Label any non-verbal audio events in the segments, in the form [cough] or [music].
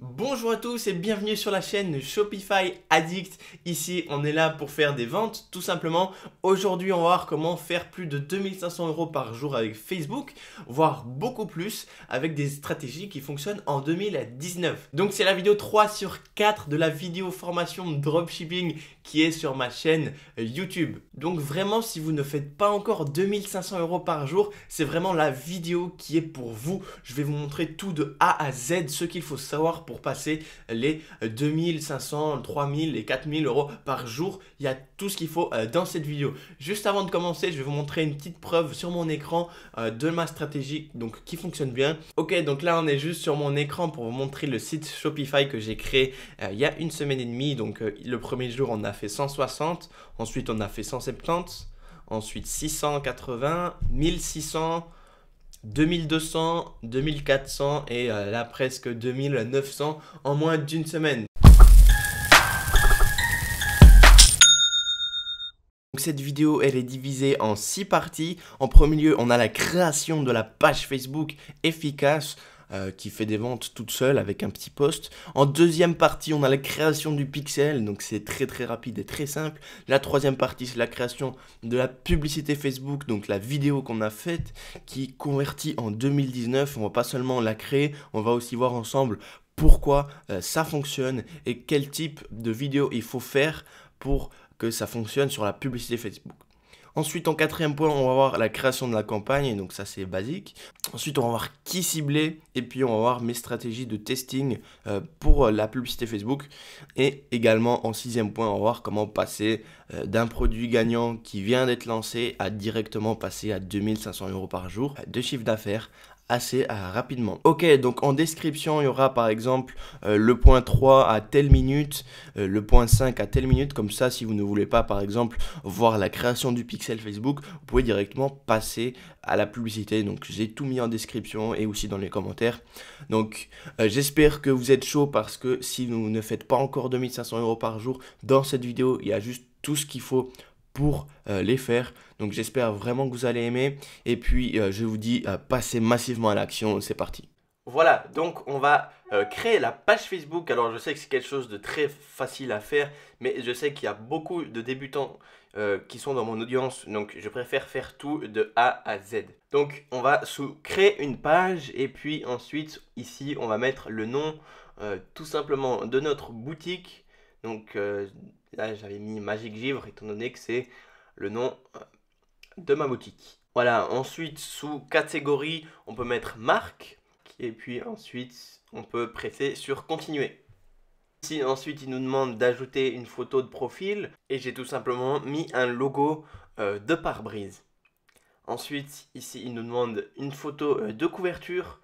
Bonjour à tous et bienvenue sur la chaîne Shopify Addict. Ici, on est là pour faire des ventes, tout simplement. Aujourd'hui, on va voir comment faire plus de 2500 euros par jour avec Facebook, voire beaucoup plus, avec des stratégies qui fonctionnent en 2019. Donc, c'est la vidéo 3 sur 4 de la vidéo formation dropshipping qui est sur ma chaîne YouTube. Donc, vraiment, si vous ne faites pas encore 2500 euros par jour, c'est vraiment la vidéo qui est pour vous. Je vais vous montrer tout de A à Z, ce qu'il faut savoir pour passer les 2500, 3000 et 4000 euros par jour. Il y a tout ce qu'il faut euh, dans cette vidéo. Juste avant de commencer, je vais vous montrer une petite preuve sur mon écran euh, de ma stratégie donc qui fonctionne bien. Ok, donc là on est juste sur mon écran pour vous montrer le site Shopify que j'ai créé euh, il y a une semaine et demie. Donc le premier jour on a fait 160, ensuite on a fait 170, ensuite 680, 1600. 2200, 2400 et euh, là presque 2900 en moins d'une semaine. Donc cette vidéo, elle est divisée en 6 parties. En premier lieu, on a la création de la page Facebook efficace. Euh, qui fait des ventes toute seule avec un petit poste. En deuxième partie, on a la création du pixel, donc c'est très très rapide et très simple. La troisième partie, c'est la création de la publicité Facebook, donc la vidéo qu'on a faite, qui convertit en 2019. On va pas seulement la créer, on va aussi voir ensemble pourquoi euh, ça fonctionne et quel type de vidéo il faut faire pour que ça fonctionne sur la publicité Facebook. Ensuite, en quatrième point, on va voir la création de la campagne, donc ça c'est basique. Ensuite, on va voir qui cibler, et puis on va voir mes stratégies de testing euh, pour euh, la publicité Facebook. Et également, en sixième point, on va voir comment passer euh, d'un produit gagnant qui vient d'être lancé à directement passer à 2500 euros par jour de chiffre d'affaires assez euh, rapidement. Ok, donc en description, il y aura par exemple euh, le point 3 à telle minute, euh, le point 5 à telle minute, comme ça si vous ne voulez pas par exemple voir la création du pixel Facebook, vous pouvez directement passer à la publicité. Donc j'ai tout mis en description et aussi dans les commentaires. Donc j'espère que vous êtes chaud parce que si vous ne faites pas encore 2500 euros par jour, dans cette vidéo, il y a juste tout ce qu'il faut pour euh, les faire. Donc j'espère vraiment que vous allez aimer. Et puis euh, je vous dis, à euh, passez massivement à l'action, c'est parti. Voilà, donc on va créer la page Facebook. Alors je sais que c'est quelque chose de très facile à faire, mais je sais qu'il y a beaucoup de débutants qui sont dans mon audience, donc je préfère faire tout de A à Z. Donc on va sous créer une page et puis ensuite ici on va mettre le nom tout simplement de notre boutique. Donc Là, ah, j'avais mis Magic Givre, étant donné que c'est le nom euh, de ma boutique. Voilà, ensuite, sous catégorie, on peut mettre marque. Et puis ensuite, on peut presser sur continuer. Ici, ensuite, il nous demande d'ajouter une photo de profil. Et j'ai tout simplement mis un logo euh, de pare-brise. Ensuite, ici, il nous demande une photo euh, de couverture.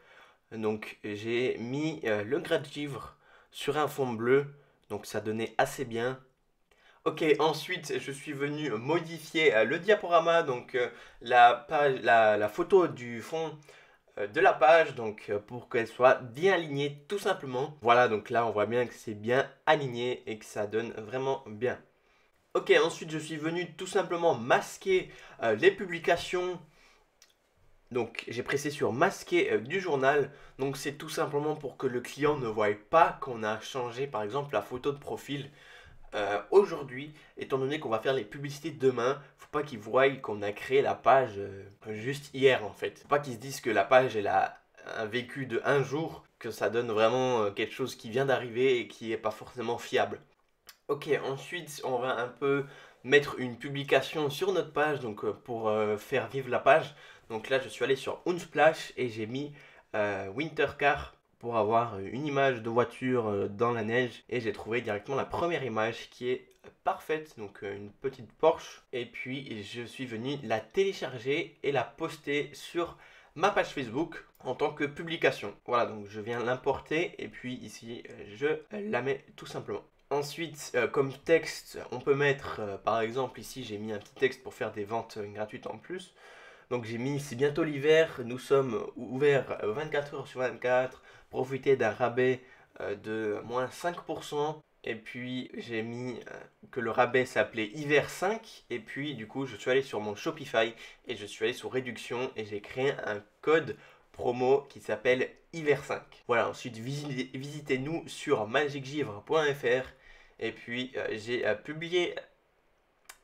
Donc, j'ai mis le gras givre sur un fond bleu. Donc, ça donnait assez bien. Ok, ensuite je suis venu modifier euh, le diaporama, donc euh, la, photo du fond euh, de la page, donc pour qu'elle soit bien alignée tout simplement. Voilà, donc là on voit bien que c'est bien aligné et que ça donne vraiment bien. Ok, ensuite je suis venu tout simplement masquer les publications. Donc j'ai pressé sur masquer du journal. Donc c'est tout simplement pour que le client ne voie pas qu'on a changé par exemple la photo de profil. Euh, aujourd'hui, étant donné qu'on va faire les publicités demain, faut pas qu'ils voient qu'on a créé la page euh, juste hier en fait. Faut pas qu'ils se disent que la page elle a un vécu de un jour, que ça donne vraiment euh, quelque chose qui vient d'arriver et qui est pas forcément fiable. Ok, ensuite on va un peu mettre une publication sur notre page, donc pour faire vivre la page. Donc là je suis allé sur Unsplash et j'ai mis winter car pour avoir euh, une image de voiture euh, dans la neige et j'ai trouvé directement la première image qui est parfaite, donc euh, une petite Porsche. Et puis je suis venu la télécharger et la poster sur ma page Facebook en tant que publication. Voilà, donc je viens l'importer et puis ici je la mets tout simplement. Ensuite, comme texte, on peut mettre, par exemple, ici j'ai mis un petit texte pour faire des ventes gratuites en plus. Donc j'ai mis c'est bientôt l'hiver, nous sommes ouverts 24 euh, heures sur 24, profitez d'un rabais euh, de moins 5%. Et puis j'ai mis euh, que le rabais s'appelait Hiver 5. Et puis du coup je suis allé sur mon Shopify et je suis allé sur réduction et j'ai créé un code promo qui s'appelle Hiver 5. Voilà, ensuite visitez-nous sur magicgivre.fr. Et puis j'ai publié.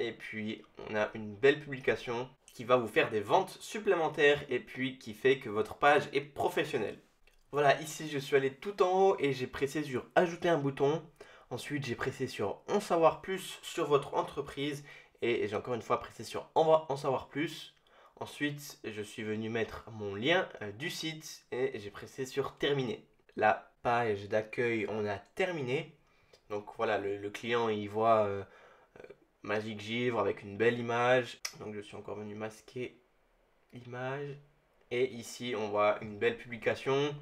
Et puis on a une belle publication qui va vous faire des ventes supplémentaires et puis qui fait que votre page est professionnelle. Voilà, ici je suis allé tout en haut et j'ai pressé sur ajouter un bouton. Ensuite, j'ai pressé sur en savoir plus sur votre entreprise et j'ai encore une fois pressé sur en savoir plus. Ensuite, je suis venu mettre mon lien euh, du site et j'ai pressé sur terminer. La page d'accueil, on a terminé. Donc voilà, le, client, il voit euh, Magic givre avec une belle image. Donc je suis encore venu masquer l'image. Et ici on voit une belle publication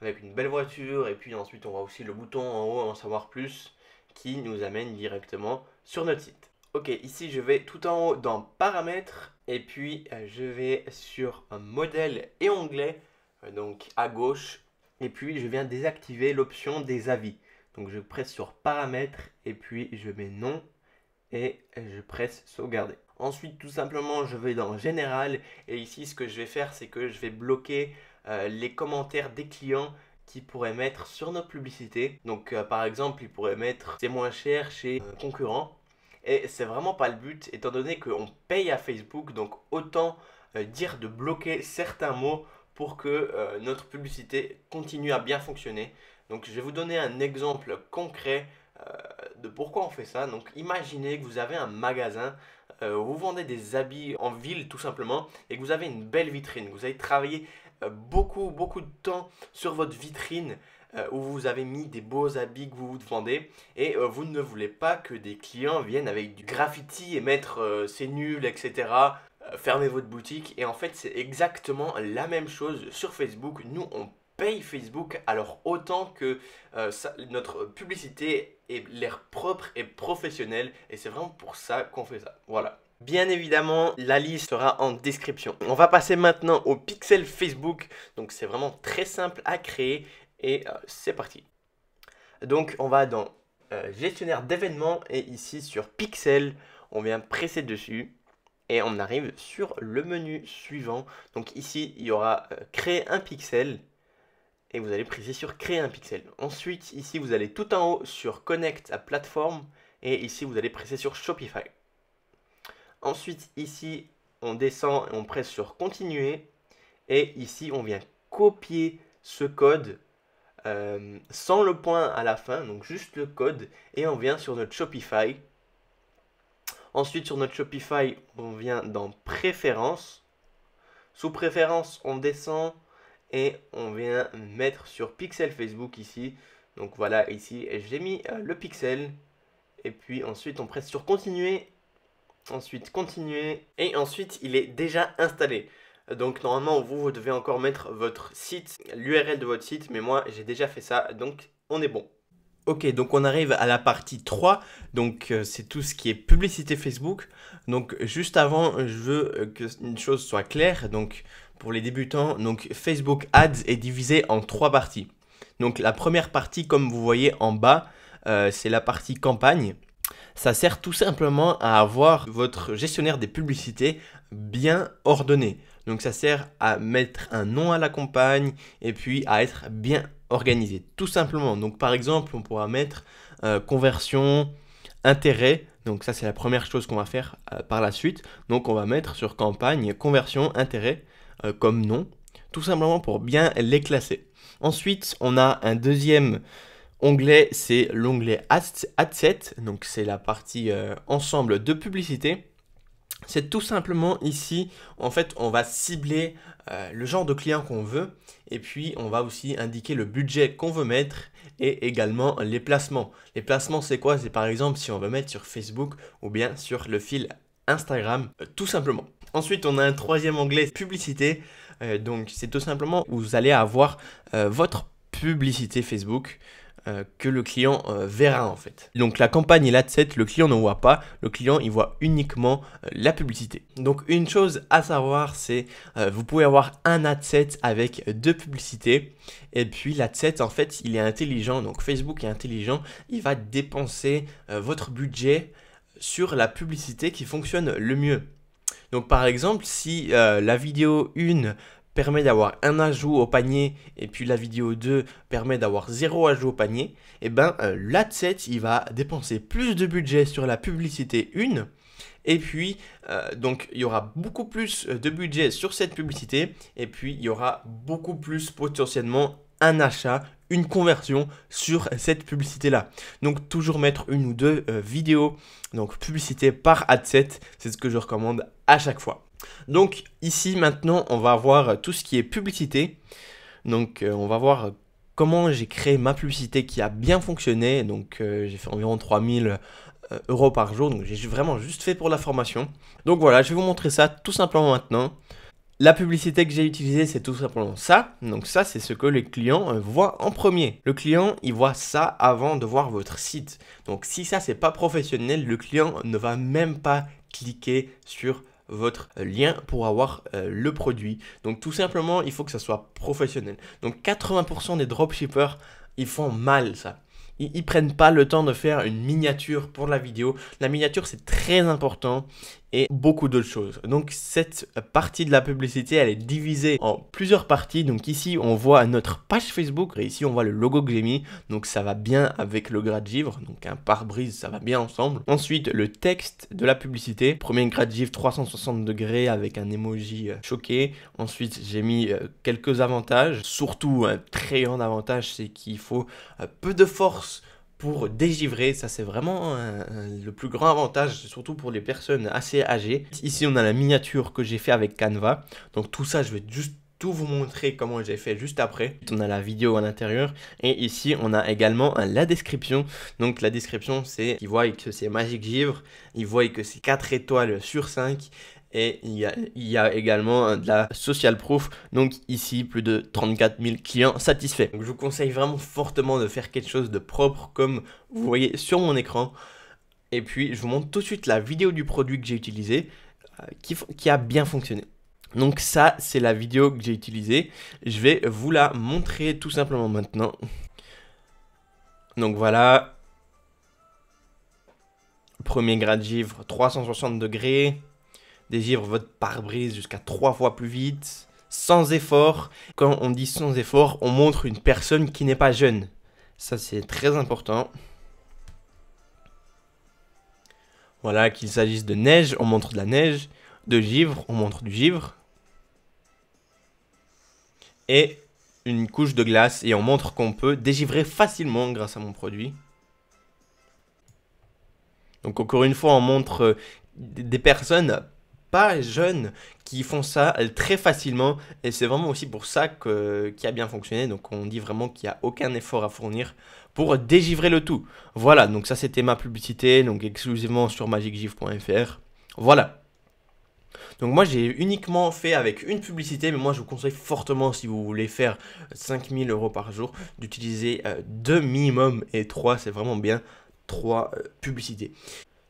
avec une belle voiture. Et puis ensuite on voit aussi le bouton en haut en savoir plus qui nous amène directement sur notre site. Ok, ici je vais tout en haut dans paramètres et puis euh, je vais sur modèle et onglet, euh, donc à gauche. Et puis je viens désactiver l'option des avis. Donc je presse sur paramètres et puis je mets non je presse sauvegarder. Ensuite, tout simplement, je vais dans général et ici, ce que je vais faire, c'est que je vais bloquer euh, les commentaires des clients qui pourraient mettre sur nos publicités. Donc, euh, par exemple, ils pourraient mettre c'est moins cher chez euh, concurrent. Et c'est vraiment pas le but, étant donné qu'on paye à Facebook, donc autant dire de bloquer certains mots pour que notre publicité continue à bien fonctionner. Donc, je vais vous donner un exemple concret euh, de pourquoi on fait ça. Donc imaginez que vous avez un magasin, euh, vous vendez des habits en ville tout simplement, et que vous avez une belle vitrine, vous avez travaillé euh, beaucoup, beaucoup de temps sur votre vitrine où vous avez mis des beaux habits que vous vous vendez, et vous ne voulez pas que des clients viennent avec du graffiti et mettre c'est nul, etc. Fermez votre boutique et en fait c'est exactement la même chose sur Facebook. Nous on paye Facebook, alors autant que euh, notre publicité ait l'air propre et professionnelle. Et c'est vraiment pour ça qu'on fait ça. Voilà. Bien évidemment, la liste sera en description. On va passer maintenant au pixel Facebook. Donc c'est vraiment très simple à créer et euh, c'est parti. Donc on va dans euh, gestionnaire d'événements et ici sur pixel, on vient presser dessus et on arrive sur le menu suivant. Donc ici, il y aura créer un pixel et vous allez presser sur créer un pixel. Ensuite, ici, vous allez tout en haut sur connect à plateforme et ici, vous allez presser sur Shopify. Ensuite, ici, on descend et on presse sur continuer et ici, on vient copier ce code euh, sans le point à la fin, donc juste le code et on vient sur notre Shopify. Ensuite, sur notre Shopify, on vient dans préférences. Sous préférences, on descend et on vient mettre sur pixel Facebook ici. Donc voilà, ici j'ai mis euh, le pixel et puis ensuite on presse sur continuer, ensuite continuer et ensuite il est déjà installé. Donc normalement vous, vous devez encore mettre votre site, l'URL de votre site, mais moi j'ai déjà fait ça, donc on est bon. Ok, donc on arrive à la partie 3, donc euh, c'est tout ce qui est publicité Facebook. Donc juste avant, je veux euh, que une chose soit claire, donc pour les débutants, donc Facebook Ads est divisé en trois parties. Donc la première partie, comme vous voyez en bas, euh, c'est la partie campagne. Ça sert tout simplement à avoir votre gestionnaire des publicités bien ordonné. Donc ça sert à mettre un nom à la campagne et puis à être bien organisé. Tout simplement. Donc par exemple, on pourra mettre euh, conversion, intérêt. Donc ça c'est la première chose qu'on va faire euh, par la suite. Donc on va mettre sur campagne conversion, intérêt. Euh, comme nom, tout simplement pour bien les classer. Ensuite, on a un deuxième onglet, c'est l'onglet Adset, donc c'est la partie euh, ensemble de publicité. C'est tout simplement ici, en fait, on va cibler euh, le genre de client qu'on veut et puis on va aussi indiquer le budget qu'on veut mettre et également les placements. Les placements, c'est quoi C'est par exemple si on veut mettre sur Facebook ou bien sur le fil Instagram, tout simplement. Ensuite, on a un troisième onglet publicité. Euh, donc, c'est tout simplement où vous allez avoir euh, votre publicité Facebook euh, que le client verra en fait. Donc la campagne et l'adset, le client ne voit pas, le client il voit uniquement la publicité. Donc une chose à savoir c'est vous pouvez avoir un adset avec deux publicités et puis l'adset en fait il est intelligent, donc Facebook est intelligent, il va dépenser votre budget sur la publicité qui fonctionne le mieux. Donc par exemple, si euh, la vidéo 1 permet d'avoir un ajout au panier et puis la vidéo 2 permet d'avoir zéro ajout au panier, et eh ben euh, l'adset il va dépenser plus de budget sur la publicité 1 et puis euh, donc il y aura beaucoup plus de budget sur cette publicité et puis il y aura beaucoup plus potentiellement un achat une conversion sur cette publicité là. Donc toujours mettre une ou deux euh, vidéos, donc publicité par adset, c'est ce que je recommande à chaque fois. Donc ici maintenant on va voir tout ce qui est publicité. Donc euh, on va voir comment j'ai créé ma publicité qui a bien fonctionné. Donc euh, j'ai fait environ 3000 euros par jour, donc j'ai vraiment juste fait pour la formation. Donc voilà, je vais vous montrer ça tout simplement maintenant. La publicité que j'ai utilisée, c'est tout simplement ça. Donc ça, c'est ce que les clients euh, voient en premier. Le client, il voit ça avant de voir votre site. Donc si ça, c'est pas professionnel, le client ne va même pas cliquer sur votre lien pour avoir euh, le produit. Donc tout simplement, il faut que ça soit professionnel. Donc 80% des dropshippers, ils font mal ça. Ils, ils, prennent pas le temps de faire une miniature pour la vidéo. La miniature, c'est très important beaucoup d'autres choses. Donc cette partie de la publicité, elle est divisée en plusieurs parties. Donc ici, on voit notre page Facebook et ici, on voit le logo que j'ai mis. Donc ça va bien avec le gras givre, donc un pare-brise, ça va bien ensemble. Ensuite, le texte de la publicité. Premier grade de givre 360 degrés avec un emoji euh, choqué. Ensuite, j'ai mis euh, quelques avantages. Surtout, un très grand avantage, c'est qu'il faut euh, peu de force pour dégivrer. Ça, c'est vraiment le plus grand avantage, surtout pour les personnes assez âgées. Ici, on a la miniature que j'ai fait avec Canva. Donc tout ça, je vais juste tout vous montrer comment j'ai fait juste après. On a la vidéo à l'intérieur et ici on a également euh, la description. Donc la description c'est qu'ils voient que c'est Magic Givre, ils voient que c'est 4 étoiles sur 5 et il y, a, également euh, de la social proof. Donc ici, plus de 34 000 clients satisfaits. Donc je vous conseille vraiment fortement de faire quelque chose de propre comme vous voyez sur mon écran. Et puis je vous montre tout de suite la vidéo du produit que j'ai utilisé euh, qui, qui a bien fonctionné. Donc ça, c'est la vidéo que j'ai utilisée. Je vais vous la montrer tout simplement maintenant. Donc voilà. Premier grade givre, 360 degrés dégivre votre pare-brise jusqu'à trois fois plus vite, sans effort. Quand on dit sans effort, on montre une personne qui n'est pas jeune. Ça, c'est très important. Voilà, qu'il s'agisse de neige, on montre de la neige. De givre, on montre du givre. Et une couche de glace et on montre qu'on peut dégivrer facilement grâce à mon produit. Donc encore une fois, on montre euh, des personnes jeunes qui font ça euh, très facilement. Et c'est vraiment aussi pour ça que, qui a bien fonctionné. Donc on dit vraiment qu'il n'y a aucun effort à fournir pour dégivrer le tout. Voilà, donc ça c'était ma publicité, donc exclusivement sur magicgif.fr. Voilà. Donc moi j'ai uniquement fait avec une publicité, mais moi je vous conseille fortement si vous voulez faire 5000 euros par jour d'utiliser euh, deux minimum et trois, c'est vraiment bien, trois euh, publicités.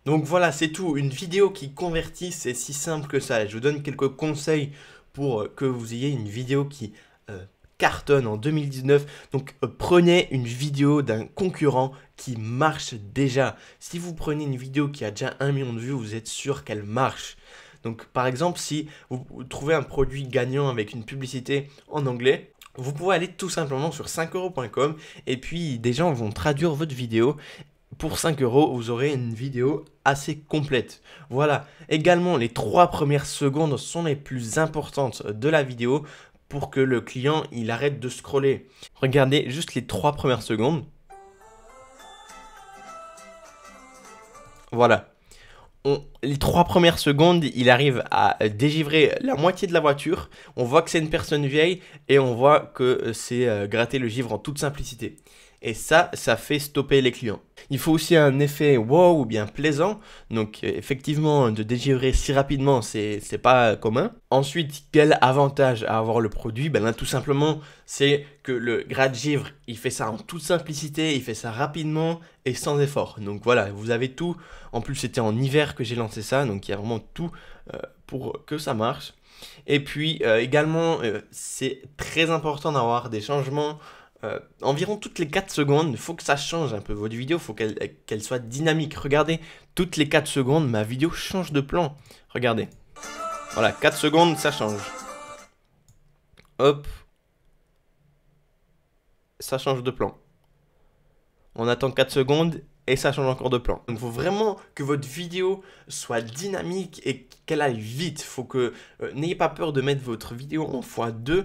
Donc voilà, c'est tout. Une vidéo qui convertit, c'est si simple que ça. Je vous donne quelques conseils pour euh, que vous ayez une vidéo qui euh, cartonne en 2019. Donc euh, prenez une vidéo d'un concurrent qui marche déjà. Si vous prenez une vidéo qui a déjà un million de vues, vous êtes sûr qu'elle marche. Donc par exemple, si vous trouvez un produit gagnant avec une publicité en anglais, vous pouvez aller tout simplement sur 5euros.com et puis des gens vont traduire votre vidéo. Pour 5 euros, vous aurez une vidéo assez complète. Voilà, également les trois premières secondes sont les plus importantes de la vidéo pour que le client il arrête de scroller. Regardez juste les trois premières secondes. Voilà. On, les trois premières secondes, il arrive à dégivrer la moitié de la voiture. On voit que c'est une personne vieille et on voit que euh, c'est euh, gratter le givre en toute simplicité. Et ça, ça fait stopper les clients. Il faut aussi un effet wow ou bien plaisant. Donc euh, effectivement, de dégivrer si rapidement, c'est pas commun. Ensuite, quel avantage à avoir le produit ben là, tout simplement, c'est que le grade givre, il fait ça en toute simplicité, il fait ça rapidement et sans effort. Donc voilà, vous avez tout. En plus, c'était en hiver que j'ai lancé ça, donc il y a vraiment tout euh, pour que ça marche. Et puis euh, également, c'est très important d'avoir des changements euh, environ toutes les 4 secondes, il faut que ça change un peu votre vidéo, il faut qu'elle soit dynamique. Regardez, toutes les 4 secondes, ma vidéo change de plan. Regardez. Voilà, 4 secondes, ça change. Hop. Ça change de plan. On attend 4 secondes et ça change encore de plan. Donc il faut vraiment que votre vidéo soit dynamique et qu'elle aille vite. Faut que euh, n'ayez pas peur de mettre votre vidéo en x2 euh,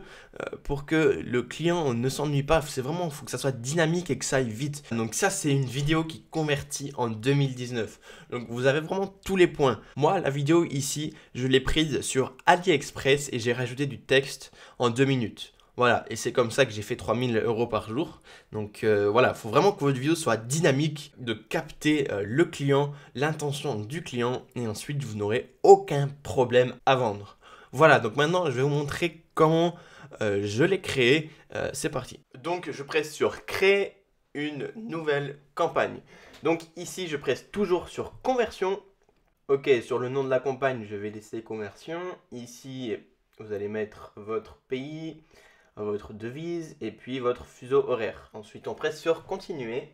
pour que le client ne s'ennuie pas. C'est vraiment faut que ça soit dynamique et que ça aille vite. Donc ça c'est une vidéo qui convertit en 2019. Donc vous avez vraiment tous les points. Moi la vidéo ici, je l'ai prise sur AliExpress et j'ai rajouté du texte en deux minutes. Voilà, et c'est comme ça que j'ai fait 3000 euros par jour. Donc euh, voilà, il faut vraiment que votre vidéo soit dynamique, de capter euh, le client, l'intention du client, et ensuite vous n'aurez aucun problème à vendre. Voilà, donc maintenant je vais vous montrer comment euh, je l'ai créé. c'est parti. Donc je presse sur créer une nouvelle campagne. Donc ici je presse toujours sur conversion. Ok, sur le nom de la campagne, je vais laisser conversion. Ici, vous allez mettre votre pays votre devise et puis votre fuseau horaire. Ensuite, on presse sur continuer.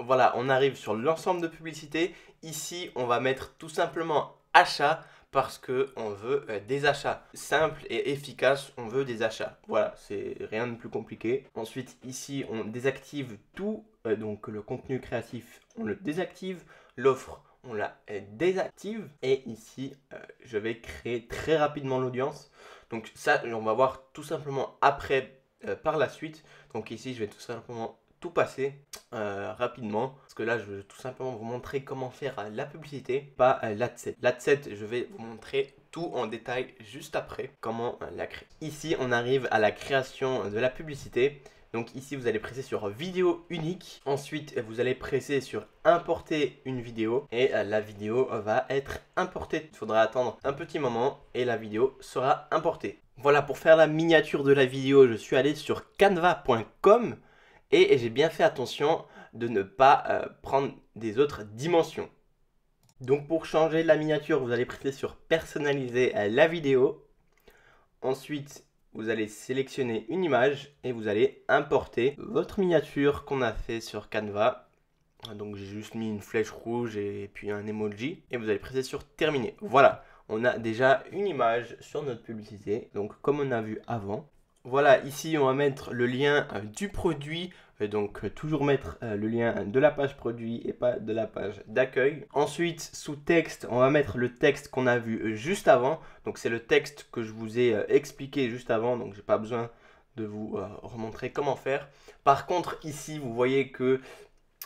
Voilà, on arrive sur l'ensemble de publicités Ici, on va mettre tout simplement achat parce que on veut euh, des achats simples et efficaces, on veut des achats. Voilà, c'est rien de plus compliqué. Ensuite, ici, on désactive tout euh, donc le contenu créatif, on le désactive, l'offre on la euh, désactive et ici je vais créer très rapidement l'audience donc ça, on va voir tout simplement après, euh, par la suite. Donc ici, je vais tout simplement tout passer euh, rapidement. Parce que là, je vais tout simplement vous montrer comment faire la publicité, pas euh, l'adset. L'adset, je vais vous montrer tout en détail juste après, comment la créer. Ici, on arrive à la création de la publicité. Donc ici, vous allez presser sur vidéo unique. Ensuite, vous allez presser sur importer une vidéo et euh, la vidéo va être importée. Il faudra attendre un petit moment et la vidéo sera importée. Voilà, pour faire la miniature de la vidéo, je suis allé sur canva.com et j'ai bien fait attention de ne pas euh, prendre des autres dimensions. Donc pour changer la miniature, vous allez presser sur personnaliser euh, la vidéo. Ensuite, vous allez sélectionner une image et vous allez importer votre miniature qu'on a fait sur Canva. Donc j'ai juste mis une flèche rouge et puis un emoji et vous allez presser sur terminer. Voilà, on a déjà une image sur notre publicité. Donc comme on a vu avant, voilà, ici on va mettre le lien euh, du produit donc euh, toujours mettre euh, le lien de la page produit et pas de la page d'accueil. Ensuite, sous texte, on va mettre le texte qu'on a vu euh, juste avant. Donc c'est le texte que je vous ai expliqué juste avant, donc j'ai pas besoin de vous remontrer comment faire. Par contre, ici, vous voyez que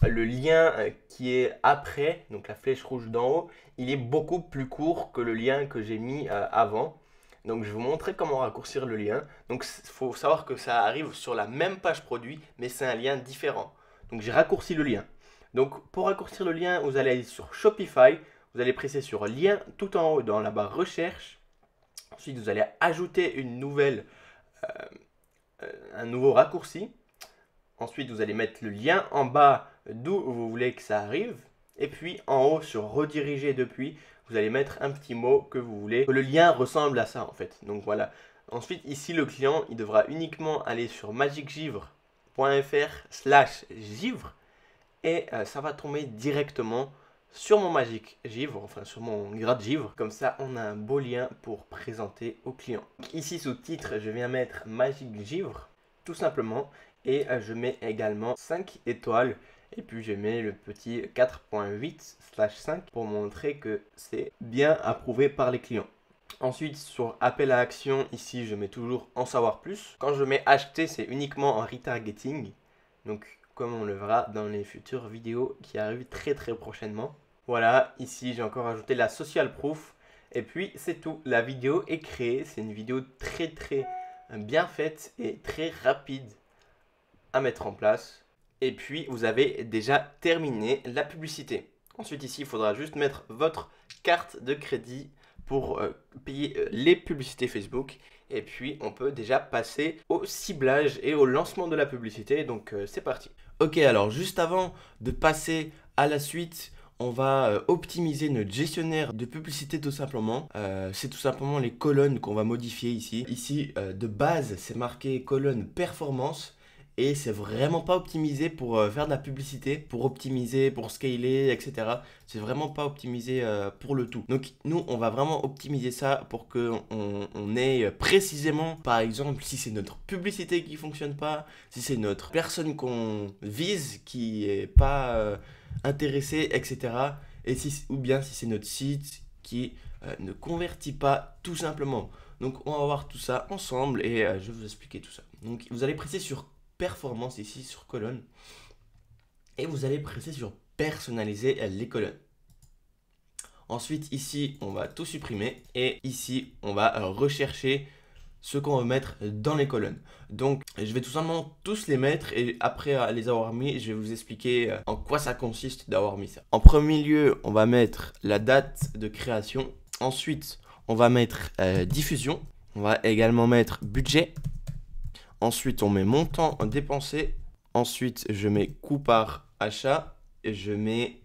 le lien qui est après, donc la flèche rouge d'en haut, il est beaucoup plus court que le lien que j'ai mis avant. Donc je vais vous montrer comment raccourcir le lien. Donc il faut savoir que ça arrive sur la même page produit, mais c'est un lien différent. Donc j'ai raccourci le lien. Donc pour raccourcir le lien, vous allez aller sur Shopify, vous allez presser sur lien tout en haut dans la barre recherche. Ensuite, vous allez ajouter une nouvelle, euh, euh, un nouveau raccourci. Ensuite, vous allez mettre le lien en bas d'où vous voulez que ça arrive. Et puis en haut sur rediriger depuis, vous allez mettre un petit mot que vous voulez, que le lien ressemble à ça en fait. Donc voilà. Ensuite, ici, le client, il devra uniquement aller sur magicgivre.fr slash givre et euh, ça va tomber directement sur mon Magic Givre, enfin sur mon grade Givre. Comme ça, on a un beau lien pour présenter au client. ici, sous titre, je viens mettre Magic Givre, tout simplement. Et euh, je mets également 5 étoiles et puis je mets le petit 4.8/5 slash pour montrer que c'est bien approuvé par les clients. Ensuite, sur appel à action, ici, je mets toujours en savoir plus. Quand je mets acheter, c'est uniquement en retargeting. Donc, comme on le verra dans les futures vidéos qui arrivent très très prochainement. Voilà, ici, j'ai encore ajouté la social proof. Et puis, c'est tout. La vidéo est créée. C'est une vidéo très très bien faite et très rapide à mettre en place et puis vous avez déjà terminé la publicité. Ensuite ici, il faudra juste mettre votre carte de crédit pour euh, payer euh, les publicités Facebook. Et puis on peut déjà passer au ciblage et au lancement de la publicité. Donc euh, c'est parti. Ok, alors juste avant de passer à la suite, on va optimiser notre gestionnaire de publicité tout simplement. c'est tout simplement les colonnes qu'on va modifier ici. Ici, de base, c'est marqué colonne performance et c'est vraiment pas optimisé pour euh, faire de la publicité, pour optimiser, pour scaler, etc. C'est vraiment pas optimisé euh, pour le tout. Donc nous, on va vraiment optimiser ça pour que on, on ait précisément, par exemple, si c'est notre publicité qui fonctionne pas, si c'est notre personne qu'on vise qui est pas euh, intéressée, etc. Et si, ou bien si c'est notre site qui ne convertit pas tout simplement. Donc on va voir tout ça ensemble et je vais vous expliquer tout ça. Donc vous allez presser sur performance ici sur colonne. Et vous allez presser sur personnaliser les colonnes. Ensuite, ici, on va tout supprimer. Et ici, on va rechercher ce qu'on veut mettre dans les colonnes. Donc, je vais tout simplement tous les mettre et après les avoir mis, je vais vous expliquer euh, en quoi ça consiste d'avoir mis ça. En premier lieu, on va mettre la date de création. Ensuite, on va mettre euh, diffusion. On va également mettre budget. Ensuite, on met montant dépensé. Ensuite, je mets coût par achat et je mets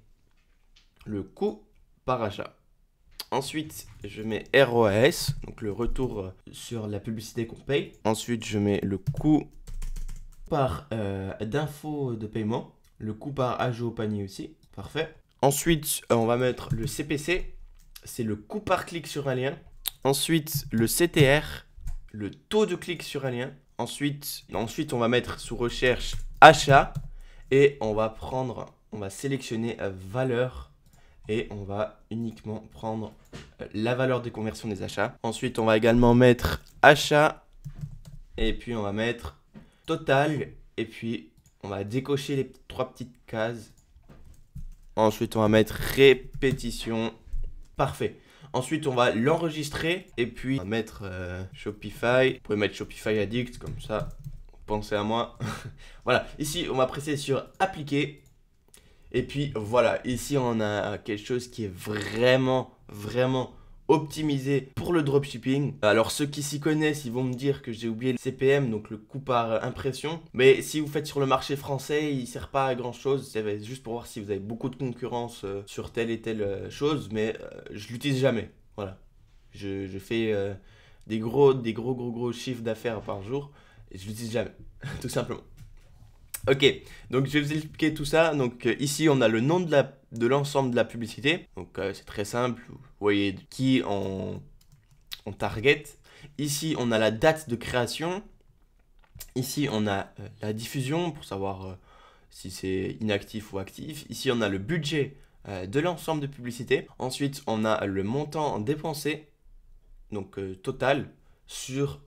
le coût par achat. Ensuite, je mets ROAS, donc le retour euh, sur la publicité qu'on paye. Ensuite, je mets le coût par euh, d'infos de paiement, le coût par ajout au panier aussi. Parfait. Ensuite, euh, on va mettre le CPC, c'est le coût par clic sur un lien. Ensuite, le CTR, le taux de clic sur un lien. Ensuite, ensuite, on va mettre sous recherche achat et on va prendre, on va sélectionner euh, valeur et on va uniquement prendre euh, la valeur des conversions des achats. Ensuite, on va également mettre achat et puis on va mettre total et puis on va décocher les trois petites cases. Ensuite, on va mettre répétition. Parfait. Ensuite, on va l'enregistrer et puis mettre euh, Shopify. Vous pouvez mettre Shopify Addict, comme ça, pensez à moi. [laughs] voilà, ici, on va presser sur appliquer. Et puis voilà, ici, on a quelque chose qui est vraiment, vraiment optimisé pour le dropshipping. Alors ceux qui s'y connaissent, ils vont me dire que j'ai oublié le CPM, donc le coût par impression. Mais si vous faites sur le marché français, il sert pas à grand chose. C'est juste pour voir si vous avez beaucoup de concurrence euh, sur telle et telle euh, chose, mais euh, je l'utilise jamais. Voilà. Je, fais des gros, des gros, gros, gros chiffres d'affaires par jour et je l'utilise jamais, [laughs] tout simplement. Ok, donc je vais vous expliquer tout ça. Donc euh, ici, on a le nom de l'ensemble de, la publicité. Donc euh, c'est très simple. Vous voyez qui on, target. Ici, on a la date de création. Ici, on a euh, la diffusion pour savoir si c'est inactif ou actif. Ici, on a le budget de l'ensemble de publicité. Ensuite, on a le montant dépensé, donc total, sur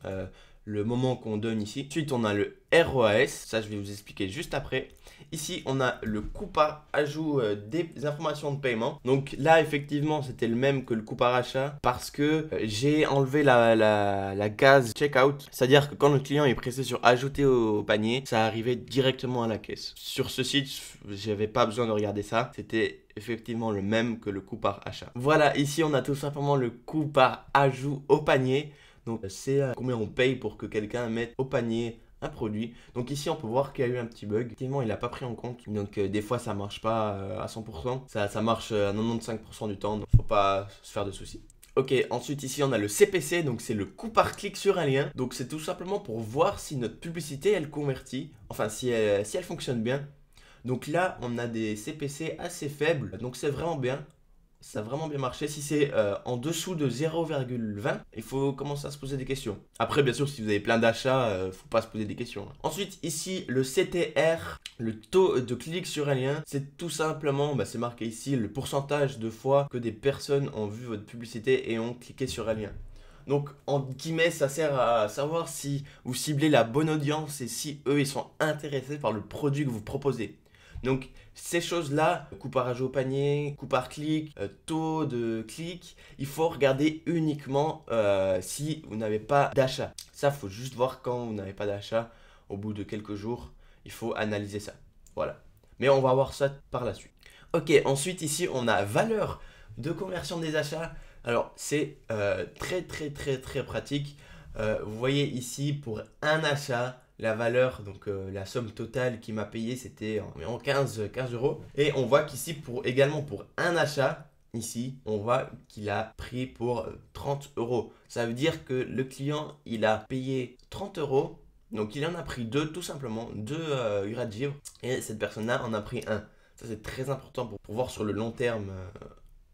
le moment qu'on donne ici. Ensuite, on a le ROAS, ça je vais vous expliquer juste après. Ici, on a le coût par ajout euh, des informations de paiement. Donc là, effectivement, c'était le même que le coût par achat parce que euh, j'ai enlevé la, la, case checkout. C'est-à-dire que quand le client est pressé sur ajouter au, panier, ça arrivait directement à la caisse. Sur ce site, j'avais pas besoin de regarder ça. C'était effectivement le même que le coup par achat. Voilà, ici, on a tout simplement le coup par ajout au panier. Donc euh, c'est euh, combien on paye pour que quelqu'un mette au panier un produit. Donc ici on peut voir qu'il y a eu un petit bug. Effectivement il n'a pas pris en compte. Donc euh, des fois ça marche pas à 100%. Ça, ça marche à 95% du temps. Donc faut pas se faire de soucis. Ok, ensuite ici on a le CPC, donc c'est le coût par clic sur un lien. Donc c'est tout simplement pour voir si notre publicité elle convertit, enfin si si elle fonctionne bien. Donc là on a des CPC assez faibles, donc c'est vraiment bien ça a vraiment bien marché. Si c'est euh, en dessous de 0,20, il faut commencer à se poser des questions. Après, bien sûr, si vous avez plein d'achats, euh, faut pas se poser des questions. Hein. Ensuite, ici, le CTR, le taux de clic sur un lien, c'est tout simplement, bah, c'est marqué ici, le pourcentage de fois que des personnes ont vu votre publicité et ont cliqué sur un lien. Donc, en guillemets, ça sert à savoir si vous ciblez la bonne audience et si eux, ils sont intéressés par le produit que vous proposez. Donc, ces choses-là, coup par ajout au panier, coup par clic, euh, taux de clic, il faut regarder uniquement euh, si vous n'avez pas d'achat. Ça, il faut juste voir quand vous n'avez pas d'achat. Au bout de quelques jours, il faut analyser ça. Voilà. Mais on va voir ça par la suite. Ok, ensuite ici, on a valeur de conversion des achats. Alors, c'est euh, très très très très pratique. vous voyez ici, pour un achat, la valeur, donc euh, la somme totale qu'il m'a payé, c'était environ 15, 15 euros. Et on voit qu'ici, pour, également pour un achat, ici, on voit qu'il a pris pour 30 euh, euros. Ça veut dire que le client, il a payé 30 euros. Donc il en a pris deux, tout simplement, deux euh, Et cette personne-là en a pris un. Ça, c'est très important pour, voir sur le long terme euh,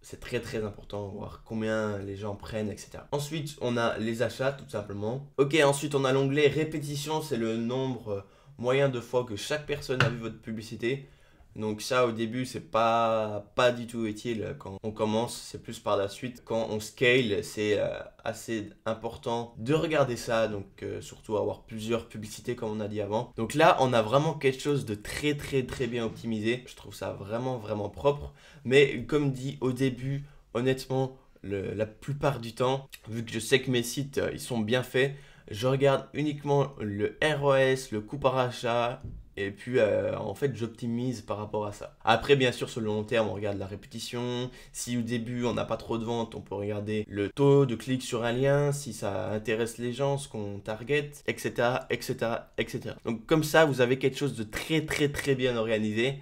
c'est très très important, voir combien les gens prennent, etc. Ensuite, on a les achats, tout simplement. Ok, ensuite on a l'onglet répétition, c'est le nombre moyen de fois que chaque personne a vu votre publicité. Donc ça au début c'est pas pas du tout utile quand on commence, c'est plus par la suite quand on scale, c'est euh, assez important de regarder ça donc euh, surtout avoir plusieurs publicités comme on a dit avant. Donc là, on a vraiment quelque chose de très très très bien optimisé. Je trouve ça vraiment vraiment propre, mais comme dit au début, honnêtement, la plupart du temps, vu que je sais que mes sites euh, ils sont bien faits, je regarde uniquement le ROS, le coût par achat et puis, euh, en fait, j'optimise par rapport à ça. Après, bien sûr, sur le long terme, on regarde la répétition. Si au début, on n'a pas trop de ventes, on peut regarder le taux de clic sur un lien, si ça intéresse les gens, ce qu'on target, etc., etc., etc. Donc, comme ça, vous avez quelque chose de très, très, très bien organisé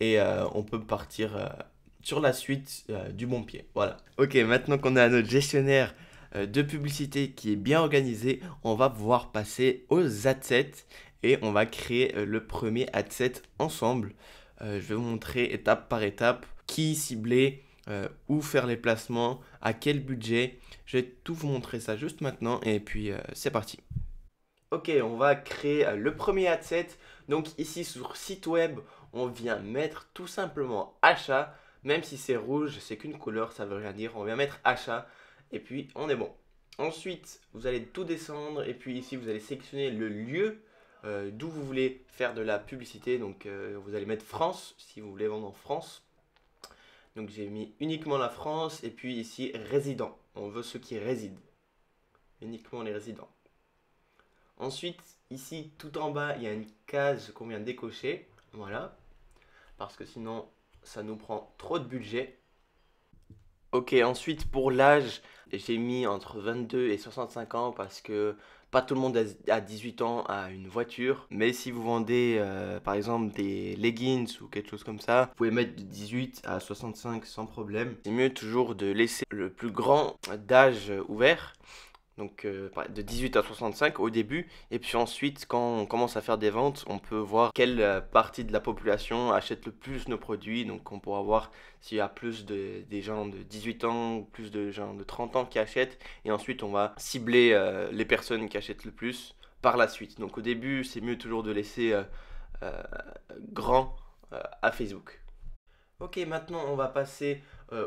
et euh, on peut partir euh, sur la suite du bon pied. Voilà. Ok, maintenant qu'on a notre gestionnaire de publicité qui est bien organisé, on va pouvoir passer aux adsets et on va créer euh, le premier adset ensemble. Euh, je vais vous montrer étape par étape qui cibler, euh, où faire les placements, à quel budget. Je vais tout vous montrer ça juste maintenant et puis c'est parti. Ok, on va créer le premier adset. Donc ici sur site web, on vient mettre tout simplement achat. Même si c'est rouge, c'est qu'une couleur, ça veut rien dire. On vient mettre achat et puis on est bon. Ensuite, vous allez tout descendre et puis ici, vous allez sélectionner le lieu euh, d'où vous voulez faire de la publicité. Donc euh, vous allez mettre France si vous voulez vendre en France. Donc j'ai mis uniquement la France et puis ici résident. On veut ceux qui résident. Uniquement les résidents. Ensuite, ici tout en bas, il y a une case qu'on vient décocher. Voilà. Parce que sinon, ça nous prend trop de budget. Ok, ensuite pour l'âge, j'ai mis entre 22 et 65 ans parce que pas tout le monde à 18 ans a une voiture, mais si vous vendez euh, par exemple des leggings ou quelque chose comme ça, vous pouvez mettre de 18 à 65 sans problème. C'est mieux toujours de laisser le plus grand d'âge ouvert donc euh, bah, de 18 à 65 au début, et puis ensuite quand on commence à faire des ventes, on peut voir quelle euh, partie de la population achète le plus nos produits, donc on pourra voir s'il y a plus de, des gens de 18 ans ou plus de gens de 30 ans qui achètent, et ensuite on va cibler euh, les personnes qui achètent le plus par la suite. Donc au début, c'est mieux toujours de laisser grand à Facebook. Ok, maintenant on va passer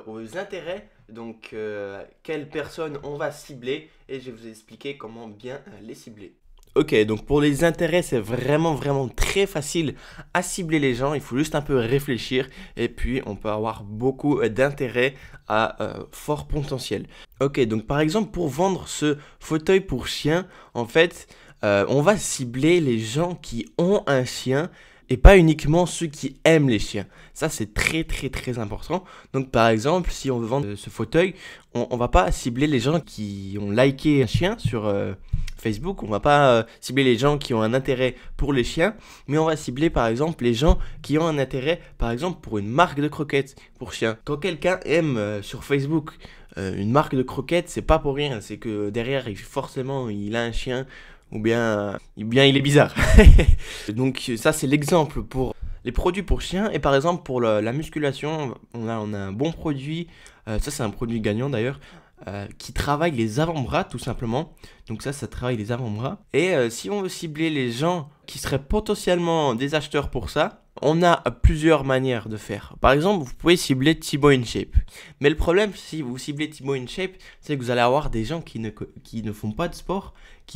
aux intérêts donc euh, quelle quelles personnes on va cibler et je vais vous expliquer comment bien euh, les cibler. Ok, donc pour les intérêts, c'est vraiment vraiment très facile à cibler les gens. Il faut juste un peu réfléchir et puis on peut avoir beaucoup euh, d'intérêts à fort potentiel. Ok, donc par exemple pour vendre ce fauteuil pour chien, en fait, on va cibler les gens qui ont un chien et pas uniquement ceux qui aiment les chiens. Ça, c'est très très très important. Donc par exemple, si on veut vendre euh, ce fauteuil, on, ne va pas cibler les gens qui ont liké un chien sur euh, Facebook, on va pas euh, cibler les gens qui ont un intérêt pour les chiens, mais on va cibler par exemple les gens qui ont un intérêt par exemple pour une marque de croquettes pour chiens. Quand quelqu'un aime sur Facebook une marque de croquettes, c'est pas pour rien, c'est que derrière, il, forcément, il a un chien ou bien, bien il est bizarre. [laughs] Donc ça c'est l'exemple pour les produits pour chiens et par exemple pour la, musculation, on a, on a, un bon produit, euh, ça c'est un produit gagnant d'ailleurs, euh, qui travaille les avant-bras tout simplement. Donc ça, ça travaille les avant-bras. Et euh, si on veut cibler les gens qui seraient potentiellement des acheteurs pour ça, on a plusieurs manières de faire. Par exemple, vous pouvez cibler Thibaut InShape. Mais le problème, si vous ciblez Thibaut InShape, c'est que vous allez avoir des gens qui ne, qui ne font pas de sport,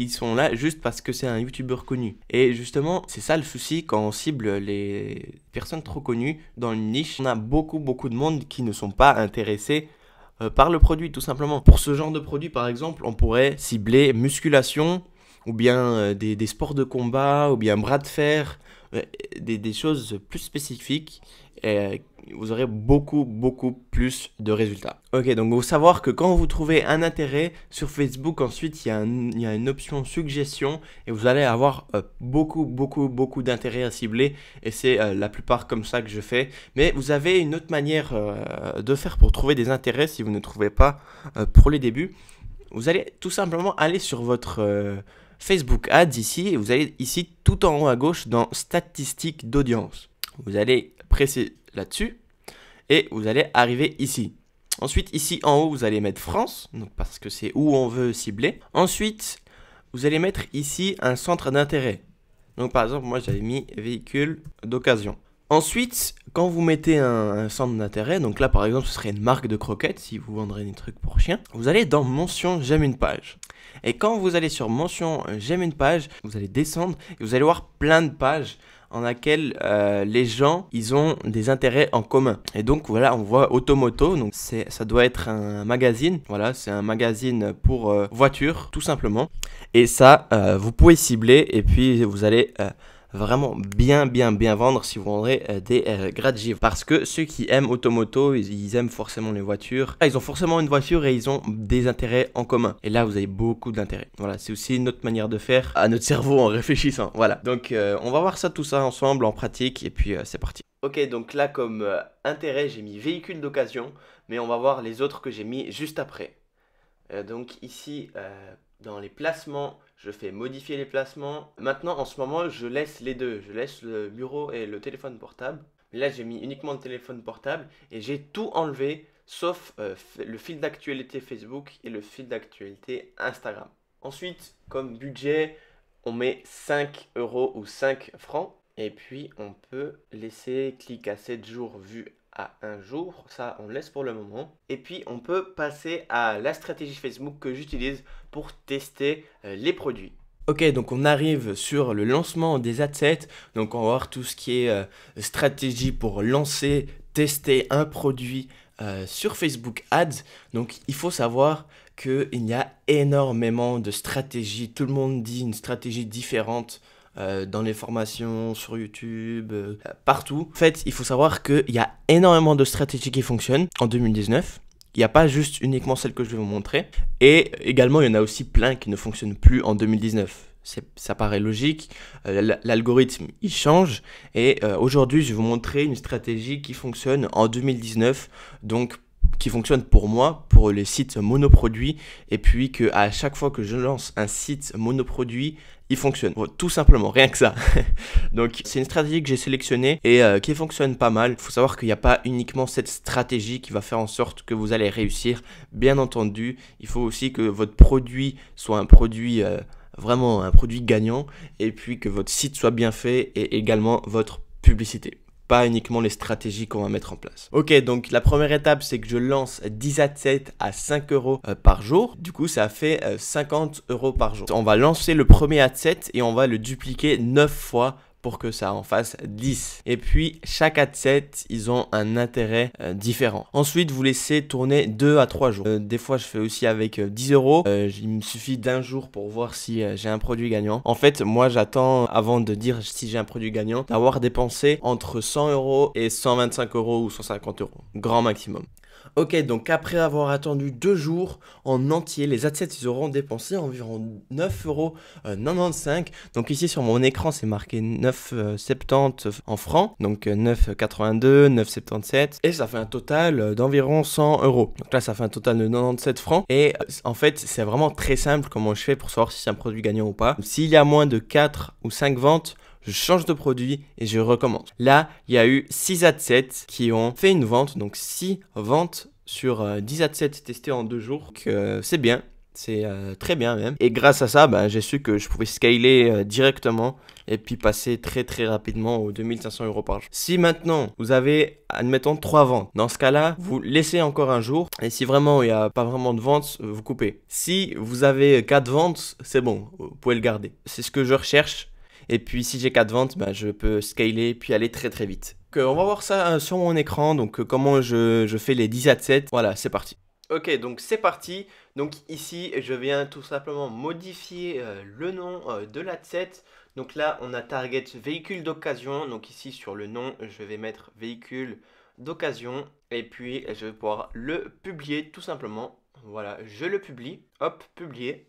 sont là juste parce que c'est un youtubeur connu. Et justement, c'est ça le souci quand on cible les personnes trop connues dans une niche. On a beaucoup, beaucoup de monde qui ne sont pas intéressés euh, par le produit, tout simplement. Pour ce genre de produit, par exemple, on pourrait cibler musculation ou bien euh, des, sports de combat, ou bien bras de fer, euh, des, des, choses plus spécifiques vous aurez beaucoup, beaucoup plus de résultats. Ok, donc vous savoir que quand vous trouvez un intérêt sur Facebook, ensuite il y a, une option suggestion et vous allez avoir euh, beaucoup, beaucoup, beaucoup d'intérêts à cibler et c'est euh, la plupart comme ça que je fais. Mais vous avez une autre manière euh, de faire pour trouver des intérêts si vous ne trouvez pas pour les débuts. Vous allez tout simplement aller sur votre... Facebook Ads ici et vous allez ici tout en haut à gauche dans statistiques d'audience. Vous allez presser là-dessus. Et vous allez arriver ici. Ensuite, ici en haut, vous allez mettre France, donc parce que c'est où on veut cibler. Ensuite, vous allez mettre ici un centre d'intérêt. Donc par exemple, moi j'avais mis véhicule d'occasion. Ensuite, quand vous mettez un, centre d'intérêt, donc là par exemple ce serait une marque de croquettes si vous vendrez des trucs pour chien vous allez dans mention j'aime une page. Et quand vous allez sur mention euh, j'aime une page, vous allez descendre et vous allez voir plein de pages en laquelle euh, les gens ils ont des intérêts en commun. Et donc voilà, on voit Automoto, donc ça doit être un magazine, voilà, c'est un magazine pour euh, voitures tout simplement. Et ça, vous pouvez cibler et puis vous allez vraiment bien, bien, bien vendre si vous vendrez euh, des euh, grades Parce que ceux qui aiment Automoto, ils, aiment forcément les voitures. Ah, ils ont forcément une voiture et ils ont des intérêts en commun. Et là, vous avez beaucoup d'intérêts. Voilà, c'est aussi une autre manière de faire à notre cerveau en réfléchissant. Voilà. Donc, euh, on va voir ça tout ça ensemble en pratique et puis c'est parti. Ok, donc là, comme intérêt, j'ai mis véhicule d'occasion, mais on va voir les autres que j'ai mis juste après. donc, ici, dans les placements je fais modifier les placements. Maintenant, en ce moment, je laisse les deux. Je laisse le bureau et le téléphone portable. là, j'ai mis uniquement le téléphone portable et j'ai tout enlevé sauf euh, le fil d'actualité Facebook et le fil d'actualité Instagram. Ensuite, comme budget, on met 5 euros ou 5 francs. Et puis, on peut laisser clic à 7 jours vu un jour, ça on laisse pour le moment. Et puis on peut passer à la stratégie Facebook que j'utilise pour tester euh, les produits. Ok, donc on arrive sur le lancement des adsets. Donc on va voir tout ce qui est euh, stratégie pour lancer, tester un produit euh, sur Facebook Ads. Donc il faut savoir qu'il y a énormément de stratégies. Tout le monde dit une stratégie différente euh, dans les formations, sur YouTube, euh, partout. En fait, il faut savoir qu'il y a énormément de stratégies qui fonctionnent en 2019. Il n'y a pas juste uniquement celle que je vais vous montrer. Et également, il y en a aussi plein qui ne fonctionnent plus en 2019 ça paraît logique, euh, l'algorithme il change et aujourd'hui je vais vous montrer une stratégie qui fonctionne en 2019, donc qui fonctionne pour moi, pour les sites monoproduits, et puis qu'à chaque fois que je lance un site monoproduit, il fonctionne. Tout simplement, rien que ça. [laughs] Donc c'est une stratégie que j'ai sélectionnée et euh, qui fonctionne pas mal. Il faut savoir qu'il n'y a pas uniquement cette stratégie qui va faire en sorte que vous allez réussir. Bien entendu, il faut aussi que votre produit soit un produit... Euh, vraiment un produit gagnant et puis que votre site soit bien fait et également votre publicité pas uniquement les stratégies qu'on va mettre en place. Ok, donc la première étape, c'est que je lance 10 sets à 5 euros euh, par jour. Du coup, ça fait 50 euh, euros par jour. On va lancer le premier set et on va le dupliquer 9 fois pour que ça en fasse 10. Et puis chaque set, ils ont un intérêt euh, différent. Ensuite, vous laissez tourner 2 à 3 jours. Euh, des fois, je fais aussi avec 10 euh, euros. Il me suffit d'un jour pour voir si j'ai un produit gagnant. En fait, moi, j'attends avant de dire si j'ai un produit gagnant d'avoir dépensé entre 100 euros et 125 euros ou 150 euros, grand maximum. Ok, donc après avoir attendu deux jours en entier, les assets, ils auront dépensé environ 9,95€. Euh, donc ici sur mon écran, c'est marqué 9,70€ euh, en francs, donc 9,82, euh, 9,77, et ça fait un total d'environ 100 euros. Donc là, ça fait un total de 97 francs. Et en fait, c'est vraiment très simple comment je fais pour savoir si c'est un produit gagnant ou pas. S'il y a moins de 4 ou 5 ventes, je change de produit et je recommence. Là, il y a eu 6 adsets qui ont fait une vente, donc 6 ventes sur 10 euh, adsets testés en 2 jours. Euh, c'est bien, c'est euh, très bien même. Et grâce à ça, bah, j'ai su que je pouvais scaler directement et puis passer très très rapidement aux 2500 euros par jour. Si maintenant vous avez, admettons, 3 ventes, dans ce cas-là, vous laissez encore un jour et si vraiment il n'y a pas vraiment de ventes, vous coupez. Si vous avez 4 ventes, c'est bon, vous pouvez le garder. C'est ce que je recherche et puis si j'ai 4 ventes, bah, je peux scaler puis aller très très vite. on va voir ça euh, sur mon écran, donc euh, comment je, fais les 10 sets. Voilà, c'est parti. Ok, donc c'est parti. Donc ici, je viens tout simplement modifier euh, le nom de de l'adset. Donc là, on a target véhicule d'occasion. Donc ici, sur le nom, je vais mettre véhicule d'occasion. Et puis, je vais pouvoir le publier tout simplement. Voilà, je le publie. Hop, publier.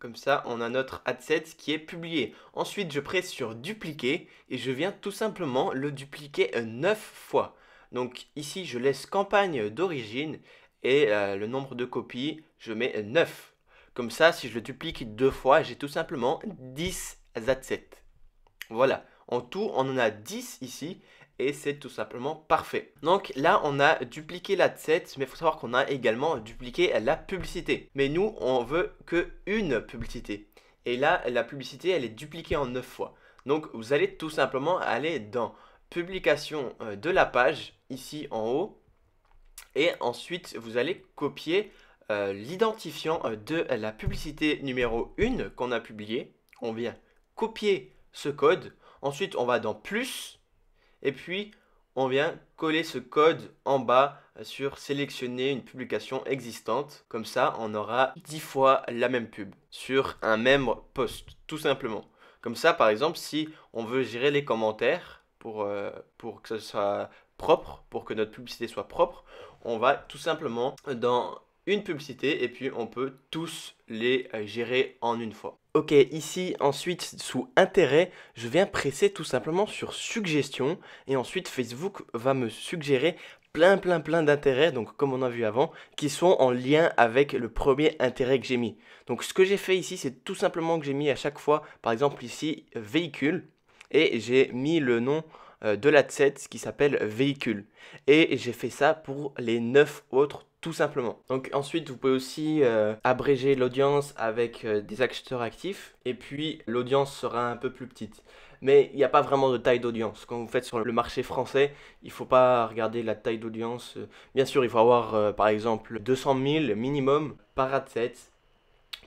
Comme ça, on a notre adset qui est publié. Ensuite, je presse sur dupliquer et je viens tout simplement le dupliquer 9 euh, fois. Donc ici, je laisse campagne d'origine et euh, le nombre de copies, je mets 9. Euh, Comme ça, si je le duplique deux fois, j'ai tout simplement 10 adsets. Voilà. En tout, on en a 10 ici et c'est tout simplement parfait. Donc là, on a dupliqué la l'adset, mais il faut savoir qu'on a également dupliqué la publicité. Mais nous, on veut que une publicité. Et là, la publicité, elle est dupliquée en 9 fois. Donc vous allez tout simplement aller dans publication euh, de la page, ici en haut, et ensuite vous allez copier euh, l'identifiant euh, de la publicité numéro 1 qu'on a publié. On vient copier ce code. Ensuite, on va dans plus, et puis, on vient coller ce code en bas sur sélectionner une publication existante. Comme ça, on aura 10 fois la même pub sur un même poste, tout simplement. Comme ça, par exemple, si on veut gérer les commentaires pour, euh, pour que ce soit propre, pour que notre publicité soit propre, on va tout simplement dans une publicité et puis on peut tous les euh, gérer en une fois. Ok, ici, ensuite, sous intérêt, je viens presser tout simplement sur suggestion. Et ensuite, Facebook va me suggérer plein, plein, plein d'intérêts, donc comme on a vu avant, qui sont en lien avec le premier intérêt que j'ai mis. Donc, ce que j'ai fait ici, c'est tout simplement que j'ai mis à chaque fois, par exemple ici, véhicule. Et j'ai mis le nom euh, de l'adset qui s'appelle véhicule. Et j'ai fait ça pour les 9 autres tout simplement. Donc ensuite, vous pouvez aussi euh, abréger l'audience avec euh, des acheteurs actifs, et puis l'audience sera un peu plus petite. Mais il n'y a pas vraiment de taille d'audience. Quand vous faites sur le marché français, il ne faut pas regarder la taille d'audience. Bien sûr, il faut avoir euh, par exemple 200 000 minimum par ad set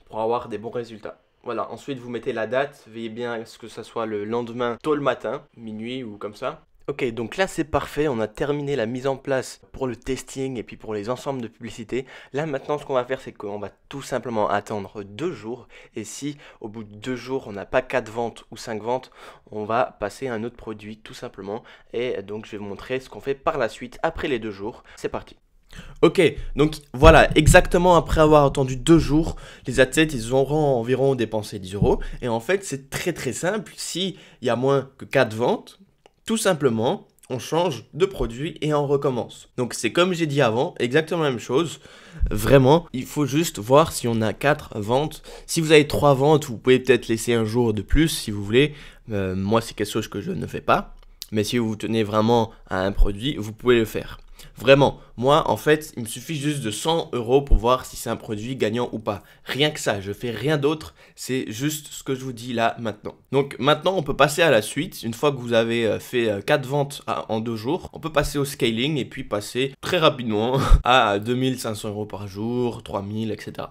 pour avoir des bons résultats. Voilà, ensuite vous mettez la date, veillez bien à ce que ça soit le lendemain, tôt le matin, minuit ou comme ça. Ok, donc là c'est parfait, on a terminé la mise en place pour le testing et puis pour les ensembles de publicités Là maintenant ce qu'on va faire c'est qu'on va tout simplement attendre deux jours et si au bout de deux jours on n'a pas quatre ventes ou cinq ventes, on va passer à un autre produit tout simplement et donc je vais vous montrer ce qu'on fait par la suite après les deux jours. C'est parti Ok, donc voilà, exactement après avoir attendu deux jours, les athlètes, ils auront environ dépensé 10 euros. Et en fait, c'est très très simple. S'il y a moins que quatre ventes, tout simplement, on change de produit et on recommence. Donc c'est comme j'ai dit avant, exactement la même chose. Vraiment, il faut juste voir si on a quatre ventes. Si vous avez 3 ventes, vous pouvez peut-être laisser un jour de plus si vous voulez. Euh, moi, c'est quelque chose que je ne fais pas. Mais si vous vous tenez vraiment à un produit, vous pouvez le faire. Vraiment, moi, en fait, il me suffit juste de 100 euros pour voir si c'est un produit gagnant ou pas. Rien que ça, je fais rien d'autre, c'est juste ce que je vous dis là maintenant. Donc maintenant, on peut passer à la suite. Une fois que vous avez euh, fait 4 euh, ventes ah, en 2 jours, on peut passer au scaling et puis passer très rapidement [laughs] à 2500 euros par jour, 3000, etc.